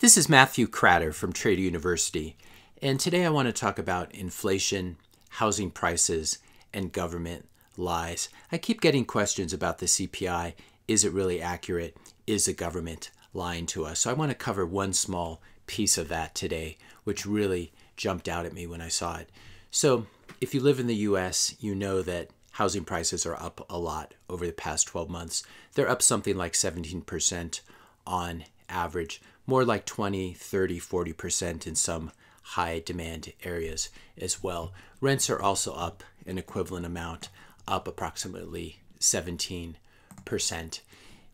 This is Matthew Cratter from Trade University, and today I want to talk about inflation, housing prices, and government lies. I keep getting questions about the CPI. Is it really accurate? Is the government lying to us? So I want to cover one small piece of that today, which really jumped out at me when I saw it. So if you live in the US, you know that housing prices are up a lot over the past 12 months. They're up something like 17% on average, more like 20, 30, 40% in some high demand areas as well. Rents are also up an equivalent amount, up approximately 17%.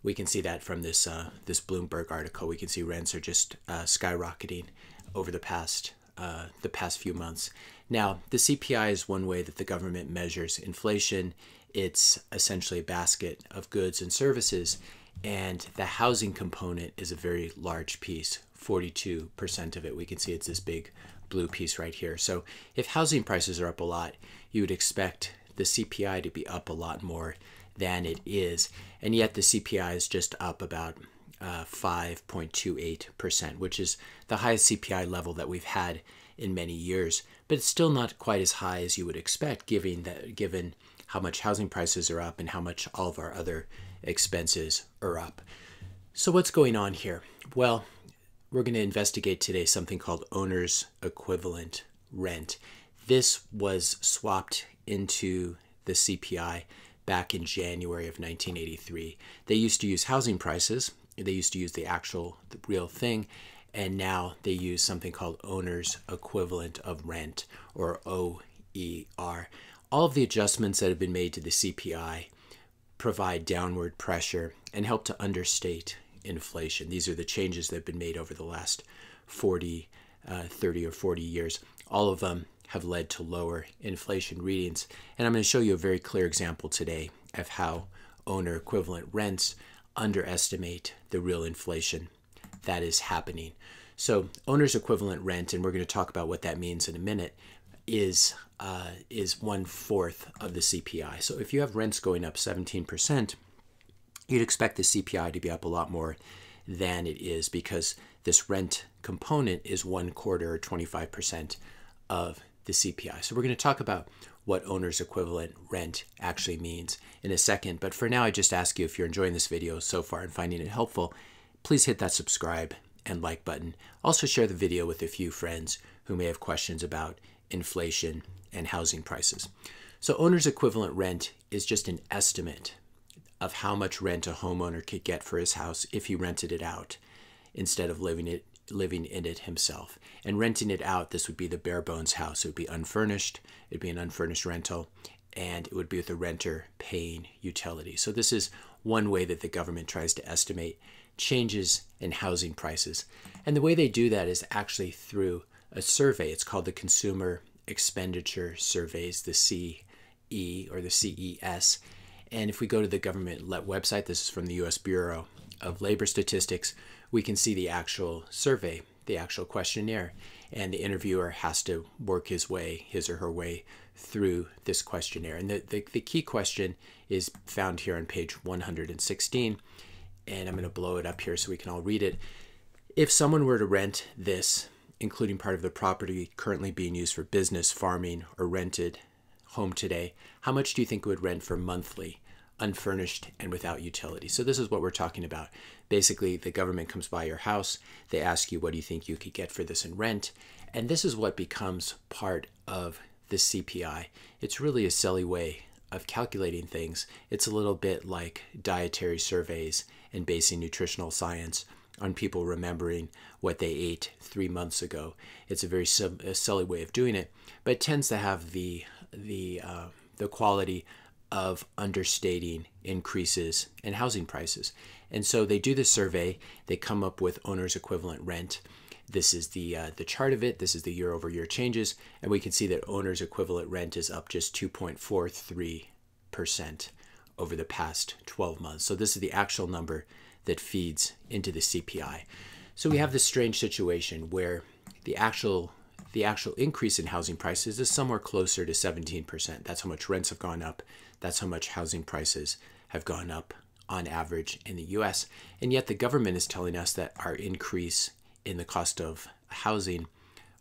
We can see that from this uh, this Bloomberg article. We can see rents are just uh, skyrocketing over the past uh, the past few months. Now, the CPI is one way that the government measures inflation it's essentially a basket of goods and services, and the housing component is a very large piece 42% of it. We can see it's this big blue piece right here. So if housing prices are up a lot, you would expect the CPI to be up a lot more than it is. And yet the CPI is just up about 5.28%, uh, which is the highest CPI level that we've had in many years. But it's still not quite as high as you would expect, given that, given how much housing prices are up, and how much all of our other expenses are up. So, what's going on here? Well, we're going to investigate today something called owner's equivalent rent. This was swapped into the CPI back in January of 1983. They used to use housing prices, they used to use the actual, the real thing, and now they use something called owner's equivalent of rent or OER. All of the adjustments that have been made to the CPI provide downward pressure and help to understate inflation. These are the changes that have been made over the last 40, uh, 30 or 40 years. All of them have led to lower inflation readings. And I'm going to show you a very clear example today of how owner equivalent rents underestimate the real inflation that is happening. So owner's equivalent rent, and we're going to talk about what that means in a minute, is uh, is one fourth of the CPI. So if you have rents going up 17%, you'd expect the CPI to be up a lot more than it is because this rent component is one quarter or 25% of the CPI. So we're going to talk about what owner's equivalent rent actually means in a second. But for now, I just ask you if you're enjoying this video so far and finding it helpful, please hit that subscribe and like button. Also share the video with a few friends who may have questions about inflation and housing prices. So, owner's equivalent rent is just an estimate of how much rent a homeowner could get for his house if he rented it out instead of living it living in it himself. And renting it out, this would be the bare bones house. It would be unfurnished, it'd be an unfurnished rental, and it would be with the renter paying utility. So this is one way that the government tries to estimate changes in housing prices. And the way they do that is actually through a survey. It's called the Consumer Expenditure Surveys, the CE or the CES. And if we go to the government website, this is from the US Bureau of Labor Statistics, we can see the actual survey, the actual questionnaire. And the interviewer has to work his way, his or her way, through this questionnaire. And the, the, the key question is found here on page 116. And I'm going to blow it up here so we can all read it. If someone were to rent this including part of the property currently being used for business, farming, or rented home today, how much do you think it would rent for monthly, unfurnished, and without utilities? So this is what we're talking about. Basically, the government comes by your house, they ask you, what do you think you could get for this in rent? And this is what becomes part of the CPI. It's really a silly way of calculating things. It's a little bit like dietary surveys and basic nutritional science on people remembering what they ate three months ago. It's a very sub, a silly way of doing it, but it tends to have the the uh, the quality of understating increases in housing prices. And so they do this survey. They come up with owner's equivalent rent. This is the uh, the chart of it. This is the year over year changes, and we can see that owner's equivalent rent is up just 2.43 percent over the past 12 months. So this is the actual number that feeds into the CPI. So we have this strange situation where the actual the actual increase in housing prices is somewhere closer to 17%. That's how much rents have gone up. That's how much housing prices have gone up on average in the US. And yet the government is telling us that our increase in the cost of housing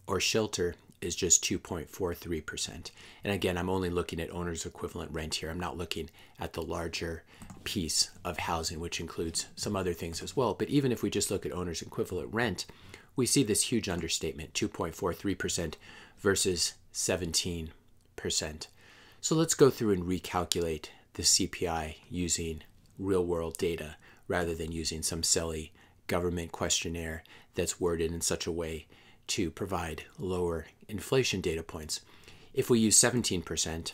or shelter is just 2.43%. And again, I'm only looking at owner's equivalent rent here. I'm not looking at the larger piece of housing, which includes some other things as well. But even if we just look at owner's equivalent rent, we see this huge understatement 2.43% versus 17%. So let's go through and recalculate the CPI using real world data rather than using some silly government questionnaire that's worded in such a way to provide lower inflation data points. If we use 17%,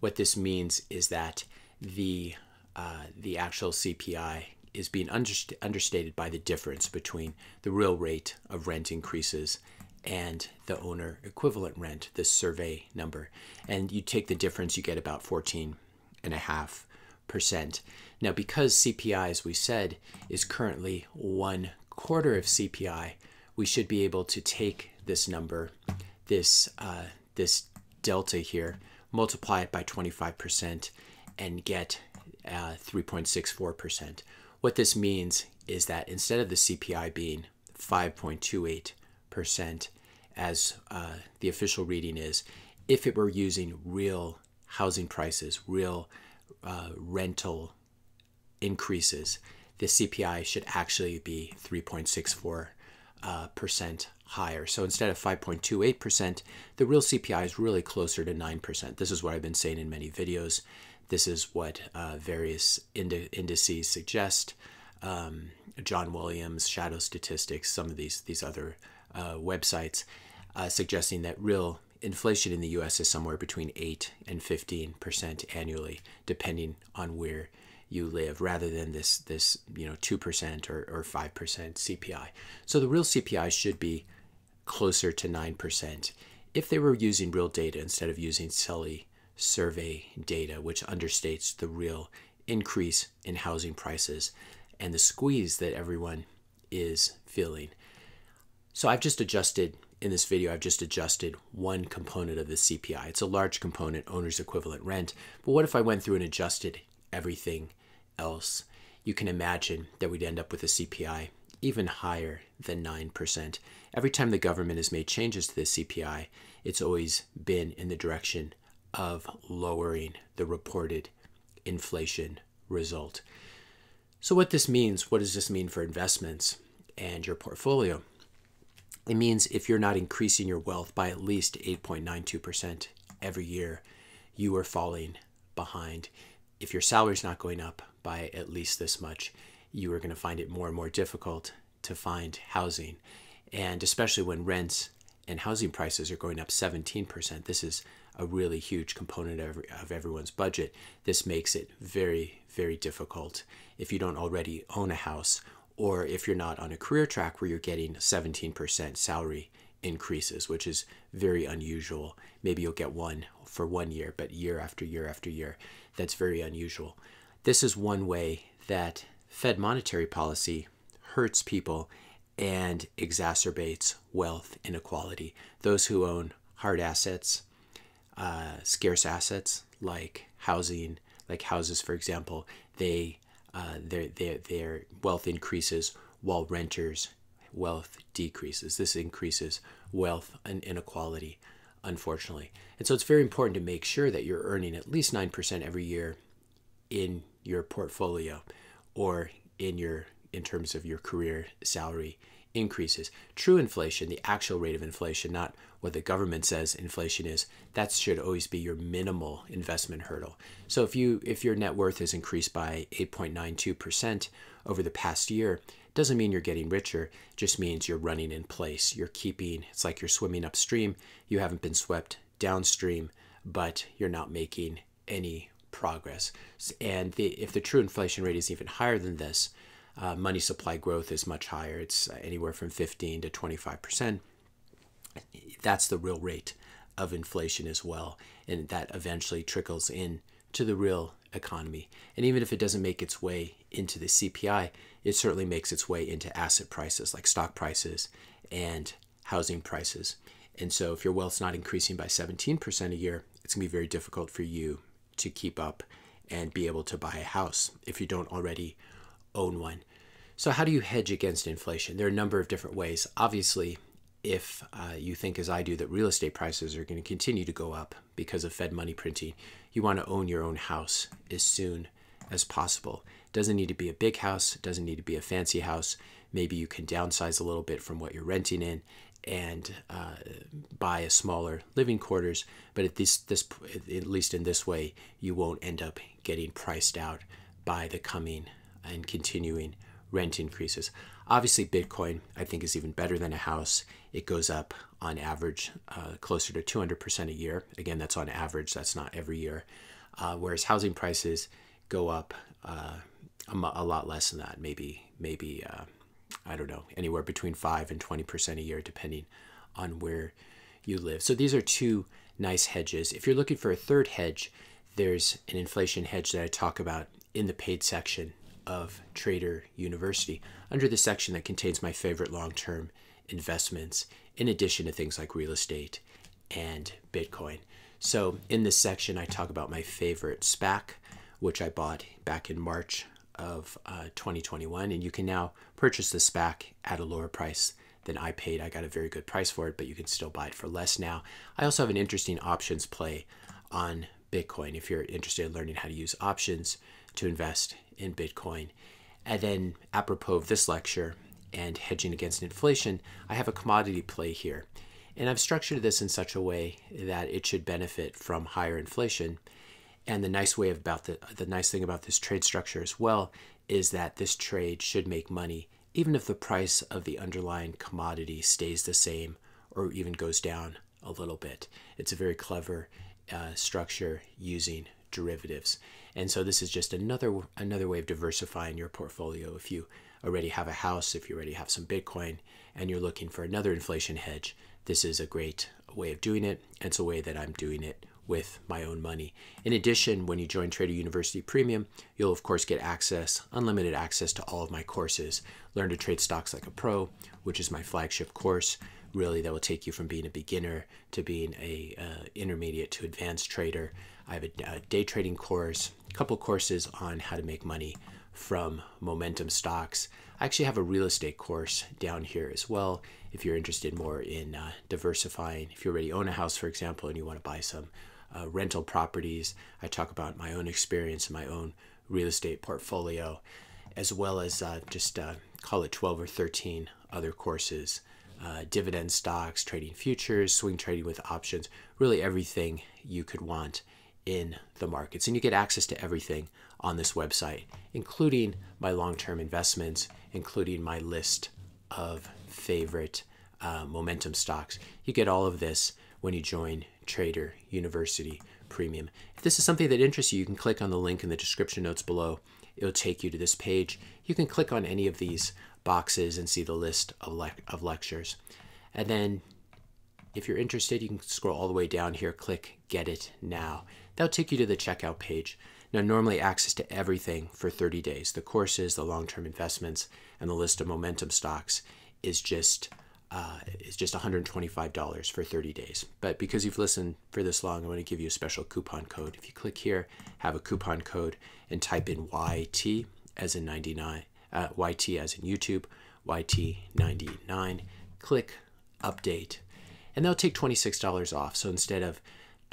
what this means is that the, uh, the actual CPI is being understated by the difference between the real rate of rent increases and the owner equivalent rent, the survey number. And you take the difference, you get about 14.5%. Now, because CPI, as we said, is currently one quarter of CPI, we should be able to take this number, this, uh, this delta here, multiply it by 25% and get 3.64%. Uh, what this means is that instead of the CPI being 5.28% as uh, the official reading is, if it were using real housing prices, real uh, rental increases, the CPI should actually be 3.64 uh, percent higher. So instead of 5.28%, the real CPI is really closer to 9%. This is what I've been saying in many videos. This is what uh, various ind indices suggest. Um, John Williams, Shadow Statistics, some of these, these other uh, websites uh, suggesting that real inflation in the US is somewhere between 8 and 15% annually, depending on where you live rather than this this you know 2% or, or 5% CPI. So the real CPI should be closer to 9% if they were using real data instead of using silly survey data, which understates the real increase in housing prices and the squeeze that everyone is feeling. So I've just adjusted in this video, I've just adjusted one component of the CPI. It's a large component, owner's equivalent rent. But what if I went through and adjusted everything else, you can imagine that we'd end up with a CPI even higher than 9%. Every time the government has made changes to the CPI, it's always been in the direction of lowering the reported inflation result. So, what this means, what does this mean for investments and your portfolio? It means if you're not increasing your wealth by at least 8.92% every year, you are falling behind. If your salary's not going up, by at least this much, you are going to find it more and more difficult to find housing. And especially when rents and housing prices are going up 17%, this is a really huge component of, of everyone's budget. This makes it very, very difficult if you don't already own a house or if you're not on a career track where you're getting 17% salary increases, which is very unusual. Maybe you'll get one for one year, but year after year after year, that's very unusual. This is one way that Fed monetary policy hurts people and exacerbates wealth inequality. Those who own hard assets, uh, scarce assets like housing, like houses, for example, they uh, their, their, their wealth increases while renters' wealth decreases. This increases wealth and inequality, unfortunately. And so it's very important to make sure that you're earning at least 9% every year in your portfolio or in your in terms of your career salary increases. True inflation, the actual rate of inflation, not what the government says inflation is, that should always be your minimal investment hurdle. So if you if your net worth has increased by 8.92% over the past year, doesn't mean you're getting richer, just means you're running in place. You're keeping it's like you're swimming upstream, you haven't been swept downstream, but you're not making any progress. And the, if the true inflation rate is even higher than this, uh, money supply growth is much higher. It's uh, anywhere from 15 to 25 percent. That's the real rate of inflation as well, and that eventually trickles in to the real economy. And even if it doesn't make its way into the CPI, it certainly makes its way into asset prices like stock prices and housing prices. And so, if your wealth's not increasing by 17% a year, it's going to be very difficult for you to keep up and be able to buy a house if you don't already own one. So, how do you hedge against inflation? There are a number of different ways. Obviously, if uh, you think, as I do, that real estate prices are going to continue to go up because of Fed money printing, you want to own your own house as soon as possible. Doesn't need to be a big house, doesn't need to be a fancy house. Maybe you can downsize a little bit from what you're renting in and uh, buy a smaller living quarters. But at this, this, at least in this way, you won't end up getting priced out by the coming and continuing rent increases. Obviously, Bitcoin I think is even better than a house. It goes up on average uh, closer to 200% a year. Again, that's on average. That's not every year. Uh, whereas housing prices go up uh, a, a, lot less than that, maybe maybe uh, I don't know, anywhere between 5 and 20% a year, depending on where you live. So these are two nice hedges. If you're looking for a third hedge, there's an inflation hedge that I talk about in the paid section of Trader University under the section that contains my favorite long term investments, in addition to things like real estate and Bitcoin. So in this section, I talk about my favorite SPAC, which I bought back in March of uh, 2021, and you can now purchase this back at a lower price than I paid. I got a very good price for it, but you can still buy it for less now. I also have an interesting options play on Bitcoin if you're interested in learning how to use options to invest in Bitcoin. And then, apropos of this lecture and hedging against inflation, I have a commodity play here. And I've structured this in such a way that it should benefit from higher inflation and the nice way about the the nice thing about this trade structure as well is that this trade should make money even if the price of the underlying commodity stays the same or even goes down a little bit. It's a very clever uh, structure using derivatives. And so this is just another another way of diversifying your portfolio if you already have a house, if you already have some Bitcoin and you're looking for another inflation hedge, this is a great way of doing it. It's a way that I'm doing it with my own money. In addition, when you join Trader University Premium, you'll of course get access, unlimited access to all of my courses. Learn to trade stocks like a pro, which is my flagship course, really that will take you from being a beginner to being a uh, intermediate to advanced trader. I have a, a day trading course, a couple courses on how to make money from momentum stocks. I actually have a real estate course down here as well. If you're interested more in uh, diversifying, if you already own a house, for example, and you want to buy some uh, rental properties. I talk about my own experience, my own real estate portfolio, as well as uh, just uh, call it 12 or 13 other courses uh, dividend stocks, trading futures, swing trading with options, really everything you could want in the markets. And you get access to everything on this website, including my long term investments, including my list of favorite uh, momentum stocks. You get all of this when you join Trader University Premium. If this is something that interests you, you can click on the link in the description notes below. It'll take you to this page. You can click on any of these boxes and see the list of, le of lectures. And then if you're interested, you can scroll all the way down here, click Get It Now. That'll take you to the checkout page. Now, normally access to everything for 30 days, the courses, the long-term investments, and the list of momentum stocks is just uh, is just $125 for 30 days. But because you've listened for this long, I want to give you a special coupon code. If you click here, have a coupon code and type in YT as in 99, uh, YT as in YouTube, YT99, click update, and that'll take $26 off. So instead of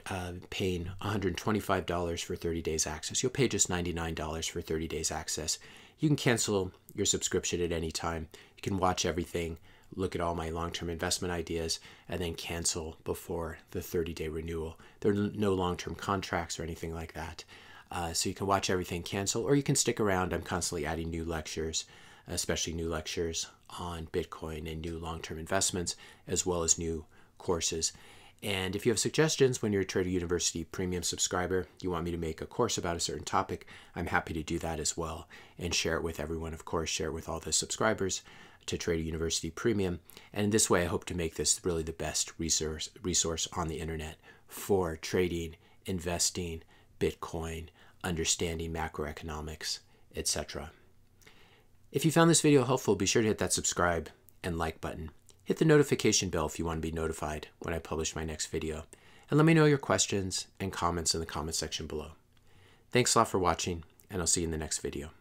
uh, paying $125 for 30 days access, you'll pay just $99 for 30 days access. You can cancel your subscription at any time. You can watch everything look at all my long term investment ideas, and then cancel before the 30 day renewal. There are no long term contracts or anything like that. Uh, so you can watch everything cancel, or you can stick around. I'm constantly adding new lectures, especially new lectures on Bitcoin and new long term investments, as well as new courses. And if you have suggestions when you're a Trader University premium subscriber, you want me to make a course about a certain topic, I'm happy to do that as well and share it with everyone, of course, share it with all the subscribers to trade a university premium. And in this way, I hope to make this really the best resource, resource on the internet for trading, investing, Bitcoin, understanding macroeconomics, etc. If you found this video helpful, be sure to hit that subscribe and like button. Hit the notification bell if you want to be notified when I publish my next video. And let me know your questions and comments in the comment section below. Thanks a lot for watching, and I'll see you in the next video.